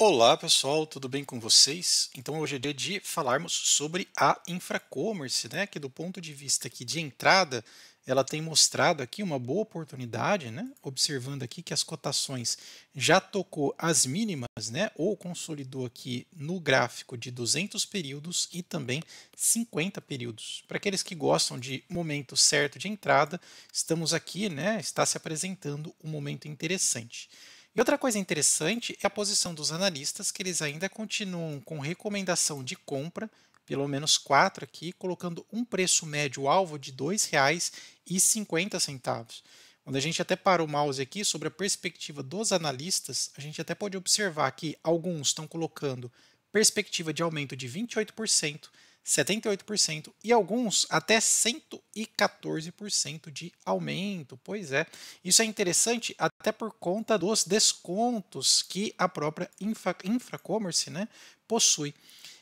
Olá pessoal, tudo bem com vocês? Então hoje é dia de falarmos sobre a InfraCommerce, né, que do ponto de vista aqui de entrada, ela tem mostrado aqui uma boa oportunidade, né, observando aqui que as cotações já tocou as mínimas, né, ou consolidou aqui no gráfico de 200 períodos e também 50 períodos. Para aqueles que gostam de momento certo de entrada, estamos aqui, né, está se apresentando um momento interessante. E outra coisa interessante é a posição dos analistas, que eles ainda continuam com recomendação de compra, pelo menos quatro aqui, colocando um preço médio alvo de R$ 2,50. Quando a gente até para o mouse aqui sobre a perspectiva dos analistas, a gente até pode observar que alguns estão colocando perspectiva de aumento de 28%, 78% e alguns até 100% e 14% de aumento. Pois é, isso é interessante até por conta dos descontos que a própria Infra, Infracommerce né, possui.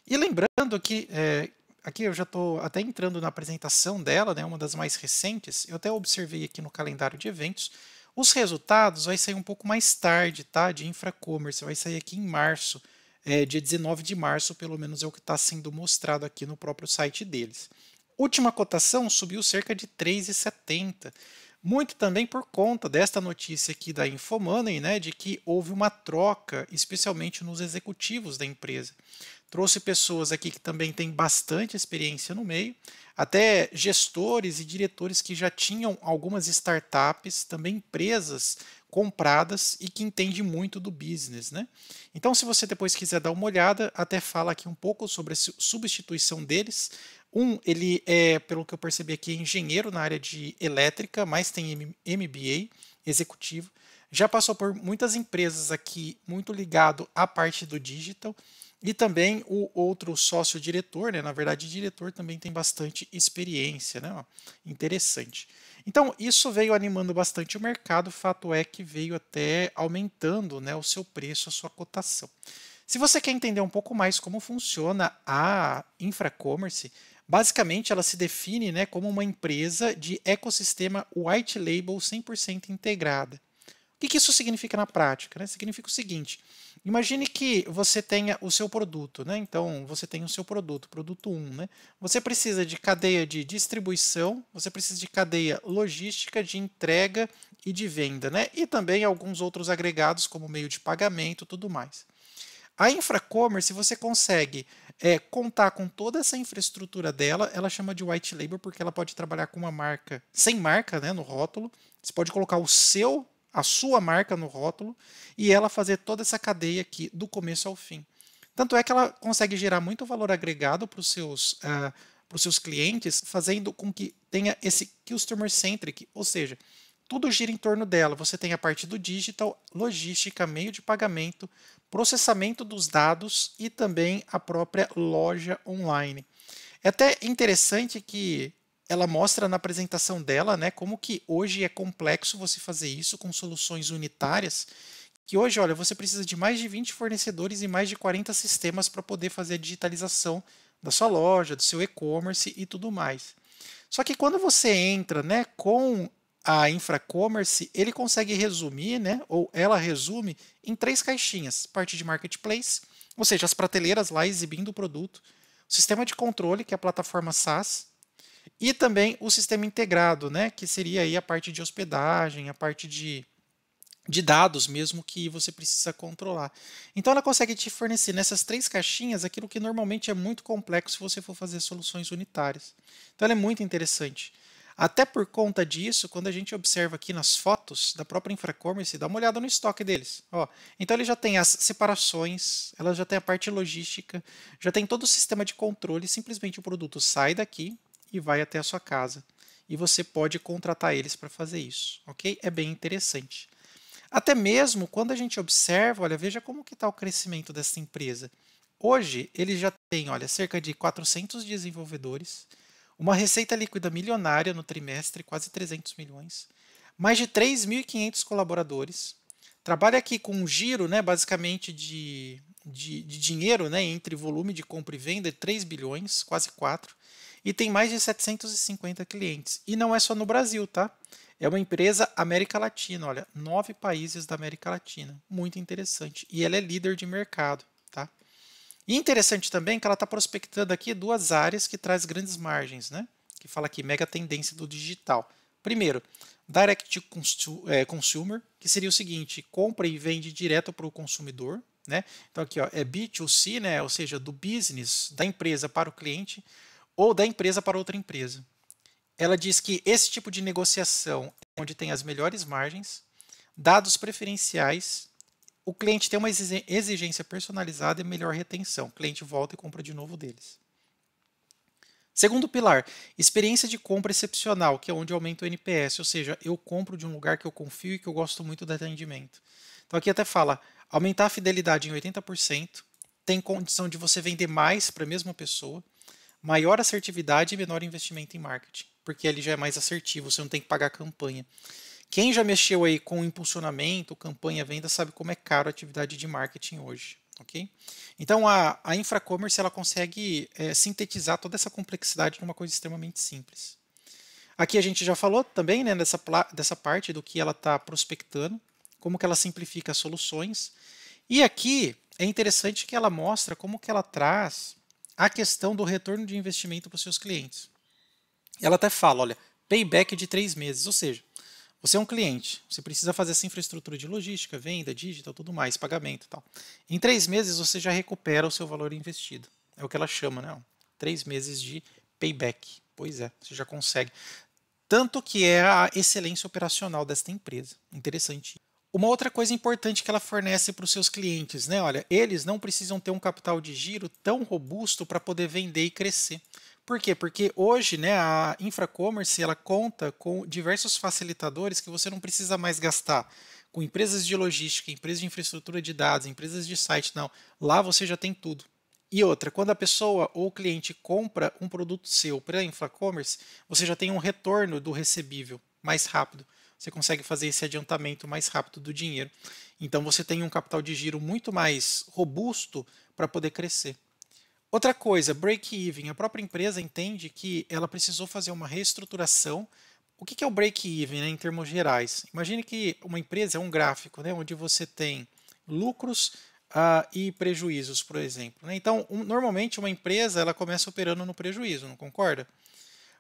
E lembrando que é, aqui eu já estou até entrando na apresentação dela, né, uma das mais recentes, eu até observei aqui no calendário de eventos, os resultados vai sair um pouco mais tarde, tá? De Infracommerce, vai sair aqui em março, é, dia 19 de março, pelo menos é o que está sendo mostrado aqui no próprio site deles. Última cotação subiu cerca de 3,70. Muito também por conta desta notícia aqui da Infomoney, né, de que houve uma troca, especialmente nos executivos da empresa. Trouxe pessoas aqui que também têm bastante experiência no meio, até gestores e diretores que já tinham algumas startups, também empresas compradas e que entende muito do business, né? Então, se você depois quiser dar uma olhada, até fala aqui um pouco sobre a substituição deles, um, ele é, pelo que eu percebi aqui, engenheiro na área de elétrica, mas tem MBA executivo. Já passou por muitas empresas aqui, muito ligado à parte do digital. E também o outro sócio diretor, né? Na verdade, diretor também tem bastante experiência, né? Ó, interessante. Então, isso veio animando bastante o mercado, fato é que veio até aumentando né, o seu preço, a sua cotação. Se você quer entender um pouco mais como funciona a infra-commerce, Basicamente, ela se define né, como uma empresa de ecossistema white label 100% integrada. O que, que, isso significa na prática? Né? Significa o seguinte: imagine que você tenha o seu produto, né? então você tem o seu produto, produto 1. Né? Você precisa de cadeia de distribuição, você precisa de cadeia logística, de entrega e de venda, né? e também alguns outros agregados, como meio de pagamento tudo mais. A InfraCommerce você consegue é, contar com toda essa infraestrutura dela. Ela chama de white label porque ela pode trabalhar com uma marca sem marca, né, no rótulo. Você pode colocar o seu, a sua marca no rótulo e ela fazer toda essa cadeia aqui do começo ao fim. Tanto é que ela consegue gerar muito valor agregado para os seus uh, para os seus clientes, fazendo com que tenha esse customer centric, ou seja, tudo gira em torno dela. Você tem a parte do digital, logística, meio de pagamento, processamento dos dados e também a própria loja online. É até interessante que ela mostra na apresentação dela, né, como que hoje é complexo você fazer isso com soluções unitárias, que hoje, olha, você precisa de mais de 20 fornecedores e mais de 40 sistemas para poder fazer a digitalização da sua loja, do seu e-commerce e tudo mais. Só que quando você entra, né, com a InfraCommerce, ele consegue resumir, né, ou ela resume, em três caixinhas. Parte de marketplace, ou seja, as prateleiras lá exibindo o produto, o sistema de controle, que é a plataforma SaaS, e também o sistema integrado, né, que seria aí a parte de hospedagem, a parte de, de dados mesmo que você precisa controlar. Então ela consegue te fornecer nessas três caixinhas aquilo que normalmente é muito complexo se você for fazer soluções unitárias. Então ela é muito interessante. Até por conta disso, quando a gente observa aqui nas fotos da própria Infracommerce, dá uma olhada no estoque deles. Ó, então ele já tem as separações, ela já tem a parte logística, já tem todo o sistema de controle, simplesmente o produto sai daqui e vai até a sua casa. E você pode contratar eles para fazer isso, ok? É bem interessante. Até mesmo quando a gente observa, olha, veja como que está o crescimento dessa empresa. Hoje, ele já tem, olha, cerca de 400 desenvolvedores, uma receita líquida milionária no trimestre, quase 300 milhões, mais de 3.500 colaboradores. Trabalha aqui com um giro, né, basicamente, de, de, de, dinheiro né, entre volume de compra e venda, 3 bilhões, quase 4, e tem mais de 750 clientes. E não é só no Brasil, tá? É uma empresa América Latina, olha, nove países da América Latina. Muito interessante. E ela é líder de mercado. E interessante também que ela está prospectando aqui duas áreas que traz grandes margens, né? que fala aqui mega tendência do digital. Primeiro, direct to eh, consumer, que seria o seguinte, compra e vende direto para o consumidor. Né? Então aqui ó, é B2C, né? ou seja, do business, da empresa para o cliente, ou da empresa para outra empresa. Ela diz que esse tipo de negociação é onde tem as melhores margens, dados preferenciais o cliente tem uma exigência personalizada e melhor retenção. O cliente volta e compra de novo deles. Segundo pilar, experiência de compra excepcional, que é onde aumenta o NPS, ou seja, eu compro de um lugar que eu confio e que eu gosto muito do atendimento. Então aqui até fala, aumentar a fidelidade em 80%, tem condição de você vender mais para a mesma pessoa, maior assertividade e menor investimento em marketing, porque ele já é mais assertivo, você não tem que pagar campanha. Quem já mexeu aí com impulsionamento, campanha, venda, sabe como é caro a atividade de marketing hoje. ok? Então a, a InfraCommerce ela consegue é, sintetizar toda essa complexidade numa coisa extremamente simples. Aqui a gente já falou também né, dessa, dessa parte do que ela está prospectando, como que ela simplifica as soluções. E aqui é interessante que ela mostra como que ela traz a questão do retorno de investimento para os seus clientes. Ela até fala, olha, payback de três meses, ou seja, você é um cliente, você precisa fazer essa infraestrutura de logística, venda, digital, tudo mais, pagamento e tal. Em três meses você já recupera o seu valor investido. É o que ela chama, né? Três meses de payback. Pois é, você já consegue. Tanto que é a excelência operacional desta empresa. Interessante. Uma outra coisa importante que ela fornece para os seus clientes, né? Olha, eles não precisam ter um capital de giro tão robusto para poder vender e crescer. Por quê? Porque hoje né, a InfraCommerce ela conta com diversos facilitadores que você não precisa mais gastar com empresas de logística, empresas de infraestrutura de dados, empresas de site, não. Lá você já tem tudo. E outra, quando a pessoa ou o cliente compra um produto seu para InfraCommerce, você já tem um retorno do recebível mais rápido. Você consegue fazer esse adiantamento mais rápido do dinheiro. Então você tem um capital de giro muito mais robusto para poder crescer. Outra coisa, break-even. A própria empresa entende que ela precisou fazer uma reestruturação. O que é o break-even né, em termos gerais? Imagine que uma empresa é um gráfico né, onde você tem lucros uh, e prejuízos, por exemplo. Né? Então, um, normalmente uma empresa ela começa operando no prejuízo, não concorda?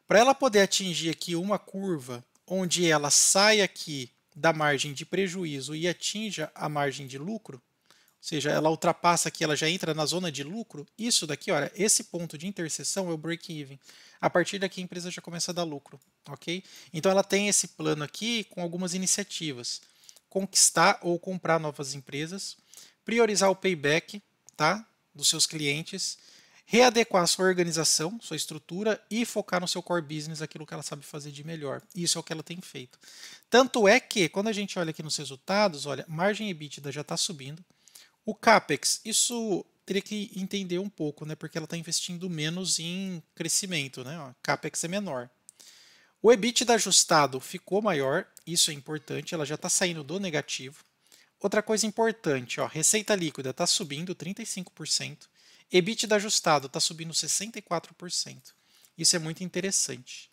Para ela poder atingir aqui uma curva onde ela sai aqui da margem de prejuízo e atinja a margem de lucro, seja, ela ultrapassa aqui, ela já entra na zona de lucro, isso daqui, olha, esse ponto de interseção é o break-even. A partir daqui a empresa já começa a dar lucro, ok? Então ela tem esse plano aqui com algumas iniciativas. Conquistar ou comprar novas empresas, priorizar o payback tá, dos seus clientes, readequar sua organização, sua estrutura e focar no seu core business, aquilo que ela sabe fazer de melhor. Isso é o que ela tem feito. Tanto é que, quando a gente olha aqui nos resultados, olha, margem EBITDA já está subindo, o CAPEX, isso teria que entender um pouco, né? Porque ela está investindo menos em crescimento, né? O CAPEX é menor. O EBITDA ajustado ficou maior, isso é importante, ela já está saindo do negativo. Outra coisa importante, ó, receita líquida está subindo 35%, EBITDA ajustado está subindo 64%. Isso é muito interessante.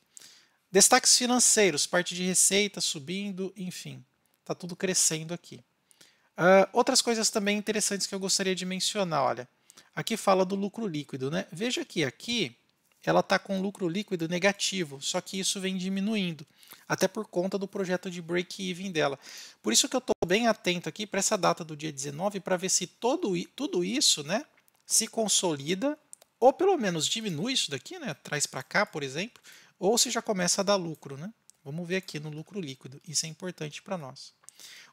Destaques financeiros, parte de receita subindo, enfim, está tudo crescendo aqui. Ah, outras coisas também interessantes que eu gostaria de mencionar, olha. Aqui fala do lucro líquido, né? Veja que aqui ela está com lucro líquido negativo, só que isso vem diminuindo, até por conta do projeto de break-even dela. Por isso que eu estou bem atento aqui para essa data do dia 19, para ver se todo, tudo isso né, se consolida, ou pelo menos diminui isso daqui, né, traz para cá, por exemplo, ou se já começa a dar lucro. Né? Vamos ver aqui no lucro líquido, isso é importante para nós.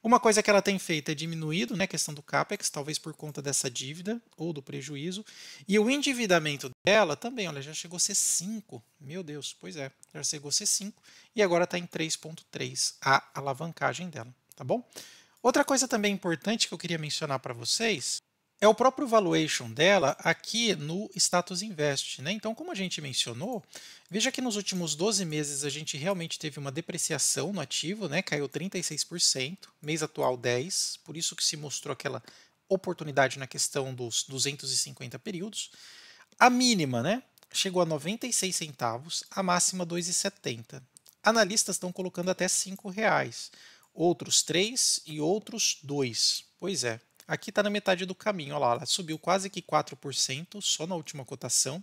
Uma coisa que ela tem feito é diminuído né, a questão do CAPEX, talvez por conta dessa dívida ou do prejuízo. E o endividamento dela também, olha, já chegou a ser 5. Meu Deus, pois é, já chegou a ser 5 e agora está em 3,3 a alavancagem dela, tá bom? Outra coisa também importante que eu queria mencionar para vocês é o próprio valuation dela aqui no status invest. Né? Então, como a gente mencionou, veja que nos últimos 12 meses a gente realmente teve uma depreciação no ativo, né? caiu 36%, mês atual 10%, por isso que se mostrou aquela oportunidade na questão dos 250 períodos. A mínima né? chegou a 96 centavos, a máxima 2,70. Analistas estão colocando até R$ reais, outros 3 e outros 2. Pois é. Aqui está na metade do caminho, olha lá, ela subiu quase que 4% só na última cotação,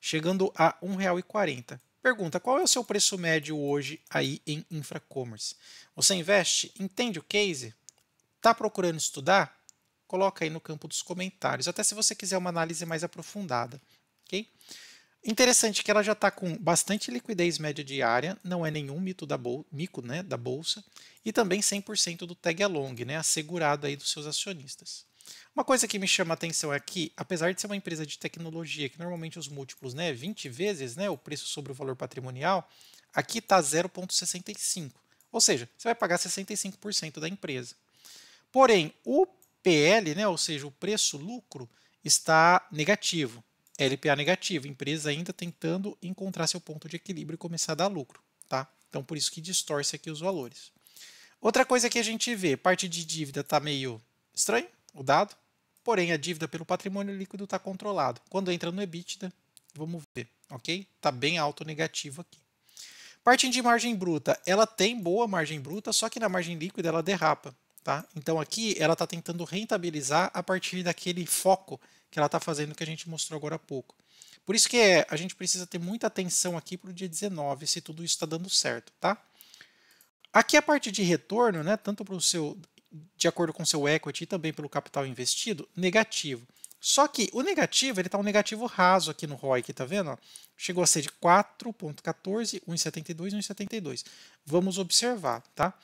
chegando a R$ 1,40. Pergunta: qual é o seu preço médio hoje aí em InfraCommerce? Você investe? Entende o case? Está procurando estudar? Coloca aí no campo dos comentários, até se você quiser uma análise mais aprofundada, ok? Interessante que ela já está com bastante liquidez média diária, não é nenhum mito da bol mico né, da bolsa, e também 100% do tag along, né, assegurado aí dos seus acionistas. Uma coisa que me chama a atenção é que apesar de ser uma empresa de tecnologia, que normalmente os múltiplos, né, 20 vezes, né, o preço sobre o valor patrimonial, aqui está 0.65. Ou seja, você vai pagar 65% da empresa. Porém, o PL, né, ou seja, o preço lucro, está negativo. LPA negativo, empresa ainda tentando encontrar seu ponto de equilíbrio e começar a dar lucro, tá? Então por isso que distorce aqui os valores. Outra coisa que a gente vê, parte de dívida está meio estranho, o dado, porém a dívida pelo patrimônio líquido está controlado. Quando entra no EBITDA, vamos ver, ok? Está bem alto negativo aqui. Parte de margem bruta, ela tem boa margem bruta, só que na margem líquida ela derrapa, tá? Então aqui ela está tentando rentabilizar a partir daquele foco que ela está fazendo que a gente mostrou agora há pouco. Por isso que é, a gente precisa ter muita atenção aqui para o dia 19, se tudo isso está dando certo, tá? Aqui a parte de retorno, né, tanto para o seu, de acordo com o seu equity e também pelo capital investido, negativo. Só que o negativo, ele está um negativo raso aqui no ROI, que tá vendo? Ó? Chegou a ser de 4.14, 1.72, 1.72. Vamos observar, tá?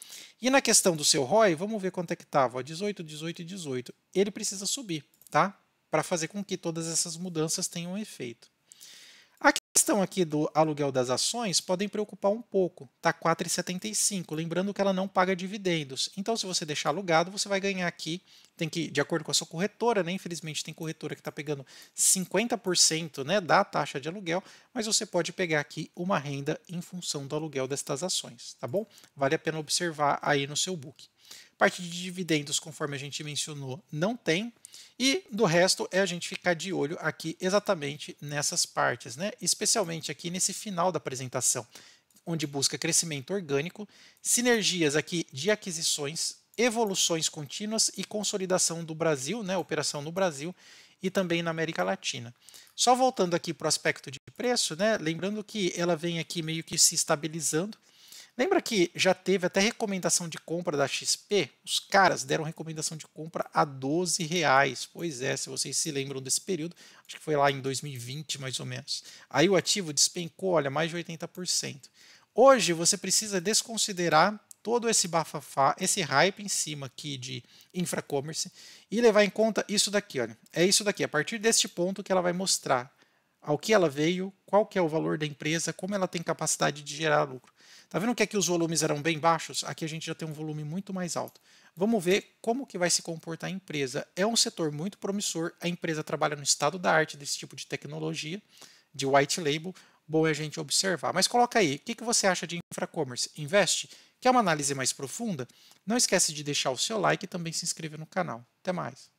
E na questão do seu ROI, vamos ver quanto é que estava, 18, 18 18. Ele precisa subir, tá? para fazer com que todas essas mudanças tenham efeito. A questão aqui do aluguel das ações podem preocupar um pouco, tá 4,75, lembrando que ela não paga dividendos. Então se você deixar alugado, você vai ganhar aqui, tem que de acordo com a sua corretora, né? Infelizmente tem corretora que está pegando 50%, né, da taxa de aluguel, mas você pode pegar aqui uma renda em função do aluguel destas ações, tá bom? Vale a pena observar aí no seu book. Parte de dividendos, conforme a gente mencionou, não tem. E do resto é a gente ficar de olho aqui exatamente nessas partes, né? especialmente aqui nesse final da apresentação, onde busca crescimento orgânico, sinergias aqui de aquisições, evoluções contínuas e consolidação do Brasil, né? operação no Brasil e também na América Latina. Só voltando aqui para o aspecto de preço, né? lembrando que ela vem aqui meio que se estabilizando, Lembra que já teve até recomendação de compra da XP? Os caras deram recomendação de compra a 12 reais. Pois é, se vocês se lembram desse período, acho que foi lá em 2020 mais ou menos. Aí o ativo despencou, olha, mais de 80%. Hoje você precisa desconsiderar todo esse bafafá, esse hype em cima aqui de infra-commerce e levar em conta isso daqui, olha. É isso daqui, a partir deste ponto que ela vai mostrar ao que ela veio, qual que é o valor da empresa, como ela tem capacidade de gerar lucro. Tá vendo que aqui os volumes eram bem baixos? Aqui a gente já tem um volume muito mais alto. Vamos ver como que vai se comportar a empresa. É um setor muito promissor, a empresa trabalha no estado da arte desse tipo de tecnologia, de white label, bom é a gente observar. Mas coloca aí, o que, que você acha de InfraCommerce? Investe? Quer uma análise mais profunda? Não esquece de deixar o seu like e também se inscrever no canal. Até mais!